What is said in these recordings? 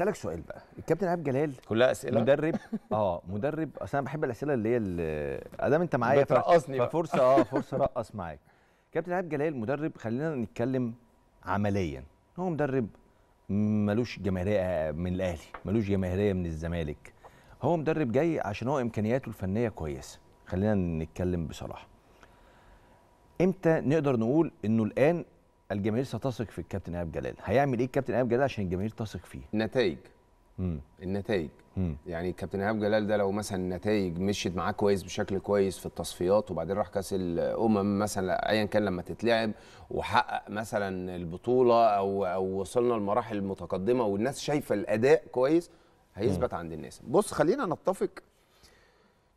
اسالك سؤال بقى الكابتن عبد جلال كلها اسئله مدرب اه مدرب اصل انا بحب الاسئله اللي هي ادام انت معايا بترقصني ففرصه اه فرصه رقص معاك كابتن عبد جلال مدرب خلينا نتكلم عمليا هو مدرب ملوش جماهيريه آه، من الاهلي ملوش جماهيريه من الزمالك هو مدرب جاي عشان هو امكانياته الفنيه كويسه خلينا نتكلم بصراحه امتى نقدر نقول انه الان الجماهير ستثق في الكابتن ايهاب جلال هيعمل ايه الكابتن ايهاب جلال عشان الجماهير تثق فيه نتائج مم. النتائج مم. يعني الكابتن ايهاب جلال ده لو مثلا النتائج مشيت معاه كويس بشكل كويس في التصفيات وبعدين راح كاس الامم مثلا ايا كان لما تتلعب وحقق مثلا البطوله او او وصلنا لمراحل متقدمه والناس شايفه الاداء كويس هيثبت عند الناس بص خلينا نتفق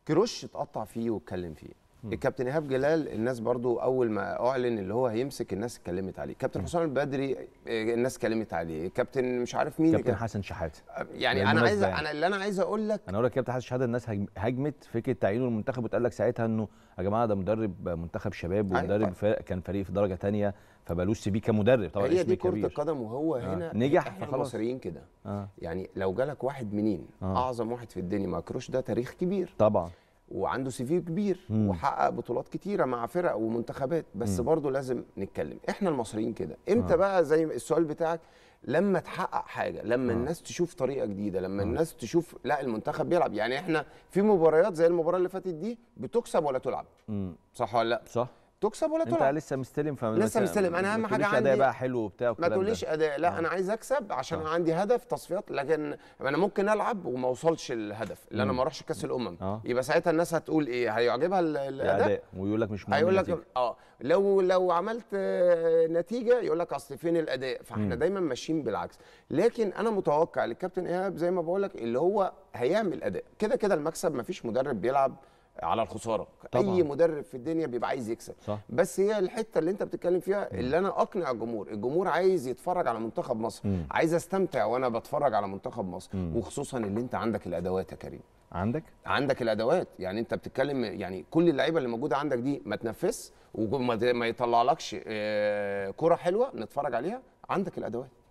كروش اتقطع فيه واتكلم فيه الكابتن ايهاب جلال الناس برضو اول ما اعلن اللي هو هيمسك الناس اتكلمت عليه كابتن حسام البدري آه، الناس اتكلمت عليه كابتن مش عارف مين كابتن حسن شحاته آه، يعني انا عايز انا اللي انا عايز اقول لك انا اقول لك كابتن حسن شحاته الناس هاجمت فكره تعيينه المنتخب واتقال لك ساعتها انه يا جماعه ده مدرب منتخب شباب أيوة. ومدرب فرق كان فريق في درجه ثانيه فبالوش سيبيه كمدرب طبعا هي دي كره القدم وهو آه. هنا نجح فخلاص المصريين كده آه. يعني لو جالك واحد منين آه. اعظم واحد في الدنيا ماكروش ده تاريخ كبير طبعا وعنده سي في كبير مم. وحقق بطولات كتيره مع فرق ومنتخبات بس مم. برضه لازم نتكلم احنا المصريين كده آه. امتى آه. بقى زي السؤال بتاعك لما تحقق حاجه لما آه. الناس تشوف طريقه جديده لما آه. الناس تشوف لا المنتخب بيلعب يعني احنا في مباريات زي المباراه اللي فاتت دي بتكسب ولا تلعب مم. صح ولا لا صح تكسب ولا تلعب انت لسه مستلم فمن لسه مستلم انا اهم حاجه عندي اداء بقى حلو وبتاع ما تقوليش اداء لا آه. انا عايز اكسب عشان آه. عندي هدف تصفيات لكن انا ممكن العب وما اوصلش الهدف اللي انا ما اروحش كاس الامم آه. يبقى ساعتها الناس هتقول ايه هيعجبها الاداء ويقول لك مش مهم هيقول لك اه لو لو عملت نتيجه يقول لك اصل فين الاداء فاحنا دايما ماشيين بالعكس لكن انا متوقع للكابتن ايهاب زي ما بقول لك اللي هو هيعمل اداء كده كده المكسب ما فيش مدرب بيلعب على الخساره طبعا. اي مدرب في الدنيا بيبقى عايز يكسب صح. بس هي الحته اللي انت بتتكلم فيها اللي انا اقنع الجمهور الجمهور عايز يتفرج على منتخب مصر م. عايز استمتع وانا بتفرج على منتخب مصر م. وخصوصا اللي انت عندك الادوات يا كريم عندك عندك الادوات يعني انت بتتكلم يعني كل اللعيبه اللي موجوده عندك دي ما تنفس وما يطلعلكش آه، كره حلوه نتفرج عليها عندك الادوات